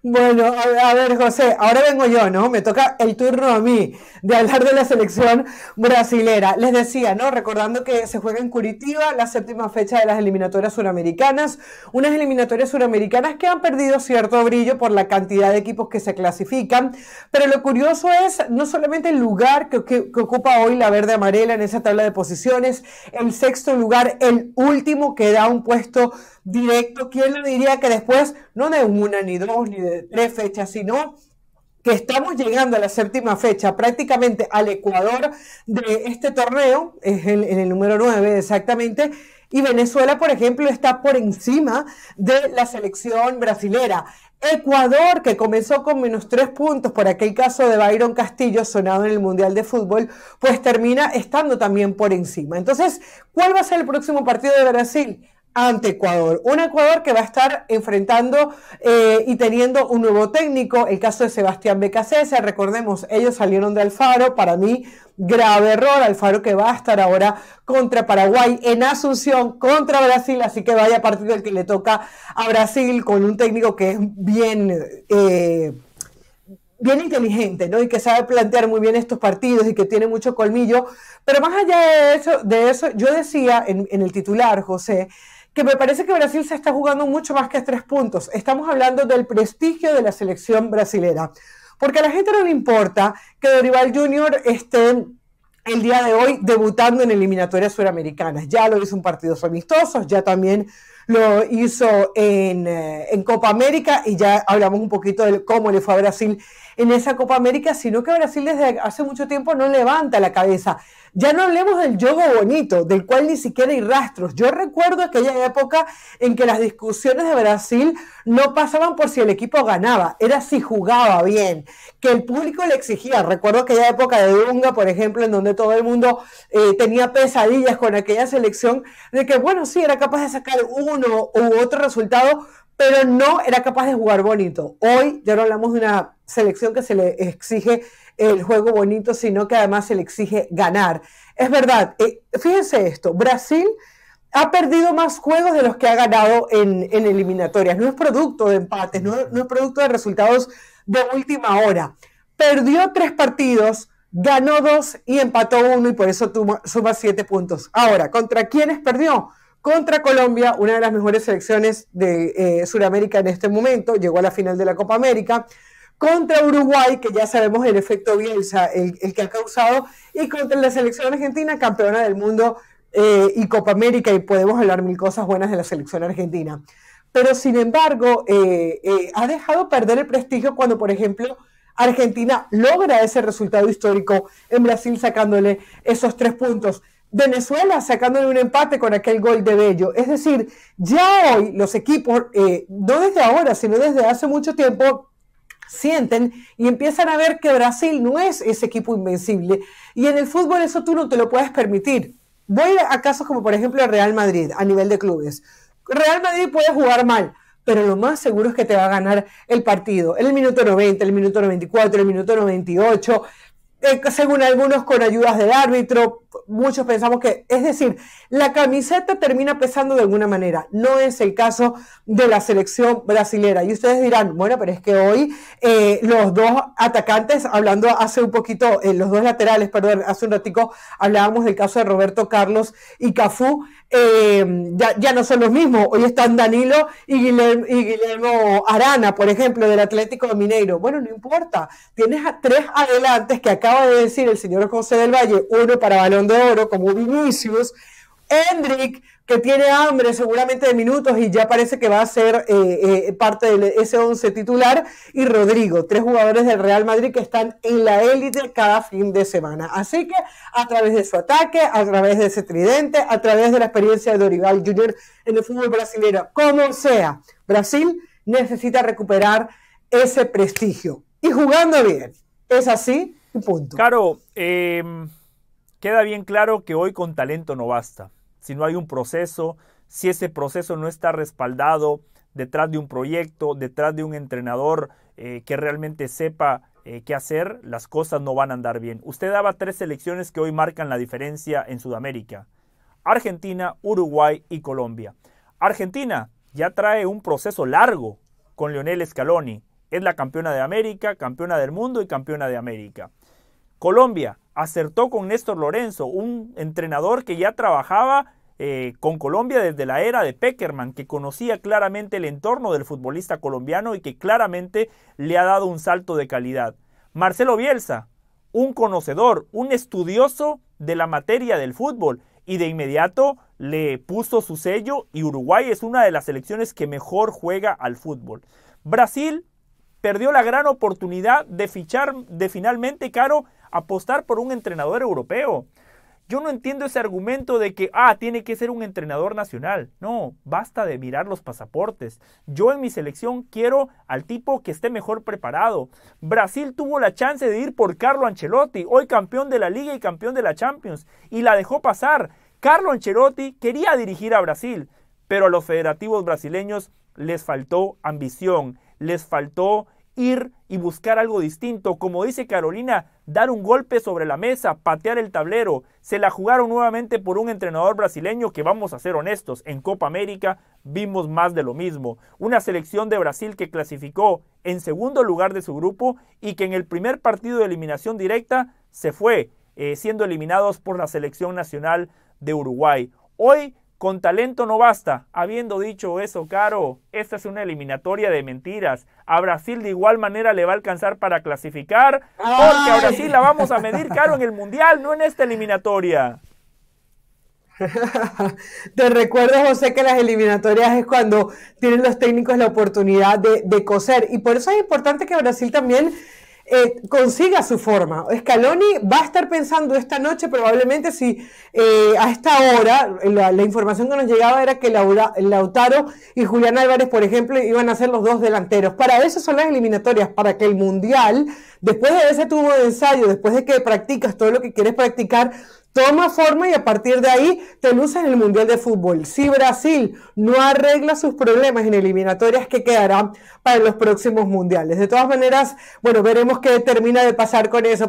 Bueno, a, ver, José, ahora vengo yo, ¿no? Me toca el turno a mí de hablar de la selección brasilera. Les decía, ¿no? Recordando que se juega en Curitiba la séptima fecha de las eliminatorias suramericanas, unas eliminatorias suramericanas que han perdido cierto brillo por la cantidad de equipos que se clasifican, pero lo curioso es no solamente el lugar que, ocupa hoy la verde amarela en esa tabla de posiciones, el sexto lugar, el último que da un puesto directo, ¿quién le diría que después, no de una, ni dos, ni de tres fechas, sino que estamos llegando a la séptima fecha, prácticamente al Ecuador de este torneo, es el, en el número nueve exactamente, y Venezuela, por ejemplo, está por encima de la selección brasilera. Ecuador, que comenzó con menos tres puntos por aquel caso de Byron Castillo, sonado en el Mundial de Fútbol, pues termina estando también por encima. Entonces, ¿cuál va a ser el próximo partido de Brasil? ante Ecuador. Un Ecuador que va a estar enfrentando eh, y teniendo un nuevo técnico, el caso de Sebastián Becasese, recordemos, ellos salieron de Alfaro, para mí grave error, Alfaro que va a estar ahora contra Paraguay en Asunción, contra Brasil, así que vaya partido el que le toca a Brasil con un técnico que es bien... Eh, bien inteligente, ¿no? Y que sabe plantear muy bien estos partidos y que tiene mucho colmillo. Pero más allá de eso, de eso yo decía en el titular, José, que me parece que Brasil se está jugando mucho más que tres puntos. Estamos hablando del prestigio de la selección brasilera. Porque a la gente no le importa que Dorival Junior esté el día de hoy debutando en eliminatorias suramericanas. Ya lo hizo en partidos amistosos, ya también lo hizo en, eh, en, Copa América y ya hablamos un poquito de cómo le fue a Brasil en esa Copa América, sino que Brasil desde hace mucho tiempo no levanta la cabeza. Ya no hablemos del yogo bonito, del cual ni siquiera hay rastros. Yo recuerdo aquella época en que las discusiones de Brasil no pasaban por si el equipo ganaba, era si jugaba bien, que el público le exigía. Recuerdo aquella época de Dunga, por ejemplo, en donde todo el mundo eh, tenía pesadillas con aquella selección de que, bueno, sí, era capaz de sacar un o otro resultado, pero no era capaz de jugar bonito. Hoy ya no hablamos de una selección que se le exige el juego bonito, sino que además se le exige ganar. Es verdad, eh, fíjense esto, Brasil ha perdido más juegos de los que ha ganado en, eliminatorias. No es producto de empates, no, es producto de resultados de última hora. Perdió tres partidos, ganó dos y empató uno y por eso suma siete puntos. Ahora, ¿contra quiénes perdió? contra Colombia, una de las mejores selecciones de eh, Sudamérica en este momento, llegó a la final de la Copa América, contra Uruguay, que ya sabemos el efecto Bielsa, el, que ha causado, y contra la selección argentina, campeona del mundo eh, y Copa América, y podemos hablar mil cosas buenas de la selección argentina. Pero sin embargo, eh, ha dejado perder el prestigio cuando, por ejemplo, Argentina logra ese resultado histórico en Brasil sacándole esos tres puntos. Venezuela sacándole un empate con aquel gol de Bello. Es decir, ya hoy los equipos, eh, no desde ahora, sino desde hace mucho tiempo, sienten y empiezan a ver que Brasil no es ese equipo invencible. Y en el fútbol eso tú no te lo puedes permitir. Voy a casos como por ejemplo el Real Madrid a nivel de clubes. Real Madrid puede jugar mal, pero lo más seguro es que te va a ganar el partido el minuto 90, el minuto 94, el minuto 98. Eh, según algunos con ayudas del árbitro, muchos pensamos que, es decir, la camiseta termina pesando de alguna manera. No es el caso de la selección brasilera. Y ustedes dirán, bueno, pero es que hoy eh, los dos atacantes, hablando hace un poquito, eh, los dos laterales, perdón, hace un ratico hablábamos del caso de Roberto Carlos y Cafú, ya, no son los mismos. Hoy están Danilo y Guillermo, Arana, por ejemplo, del Atlético de Mineiro. Bueno, no importa. Tienes a tres adelantes que acá acaba de decir el señor José del Valle, uno para balón de oro, como Vinicius. Hendrik, que tiene hambre seguramente de minutos y ya parece que va a ser eh, eh, parte de ese 11 titular. Y Rodrigo, tres jugadores del Real Madrid que están en la élite cada fin de semana. Así que a través de su ataque, a través de ese tridente, a través de la experiencia de Dorival Junior en el fútbol brasileño, como sea, Brasil necesita recuperar ese prestigio. Y jugando bien, es así Claro, punto. Caro, em, queda bien claro que hoy con talento no basta. Si no hay un proceso, si ese proceso no está respaldado detrás de un proyecto, detrás de un entrenador eh, que realmente sepa eh, qué hacer, las cosas no van a andar bien. Usted daba tres selecciones que hoy marcan la diferencia en Sudamérica. Argentina, Uruguay y Colombia. Argentina ya trae un proceso largo con Leonel Scaloni. Es la campeona de América, campeona del mundo y campeona de América. Colombia acertó con Néstor Lorenzo, un entrenador que ya trabajaba eh, con Colombia desde la era de Peckerman, que conocía claramente el entorno del futbolista colombiano y que claramente le ha dado un salto de calidad. Marcelo Bielsa, un conocedor, un estudioso de la materia del fútbol y de inmediato le puso su sello y Uruguay es una de las selecciones que mejor juega al fútbol. Brasil perdió la gran oportunidad de fichar de finalmente caro apostar por un entrenador europeo. Yo no entiendo ese argumento de que, ah, tiene que ser un entrenador nacional. No, basta de mirar los pasaportes. Yo en mi selección quiero al tipo que esté mejor preparado. Brasil tuvo la chance de ir por Carlo Ancelotti, hoy campeón de la liga y campeón de la Champions, y la dejó pasar. Carlo Ancelotti quería dirigir a Brasil, pero a los federativos brasileños les faltó ambición, les faltó ir y buscar algo distinto. Como dice Carolina, dar un golpe sobre la mesa, patear el tablero. Se la jugaron nuevamente por un entrenador brasileño que vamos a ser honestos, en Copa América vimos más de lo mismo. Una selección de Brasil que clasificó en segundo lugar de su grupo y que en el primer partido de eliminación directa se fue, eh, siendo eliminados por la selección nacional de Uruguay. Hoy con talento no basta. Habiendo dicho eso, Caro, esta es una eliminatoria de mentiras. A Brasil de igual manera le va a alcanzar para clasificar, porque ahora a la vamos a medir, Caro, en el Mundial, no en esta eliminatoria. Te recuerdo, José, que las eliminatorias es cuando tienen los técnicos la oportunidad de coser. Y por eso es importante que Brasil también eh, consiga su forma. Scaloni va a estar pensando esta noche probablemente si eh, a esta hora la, información que nos llegaba era que Lautaro y Julián Álvarez, por ejemplo, iban a ser los dos delanteros. Para eso son las eliminatorias, para que el Mundial, después de ese tubo de ensayo, después de que practicas todo lo que quieres practicar, toma forma y a partir de ahí te luces en el Mundial de Fútbol. Si Brasil no arregla sus problemas en eliminatorias, ¿qué quedará para los próximos mundiales? De todas maneras, bueno, veremos qué termina de pasar con eso.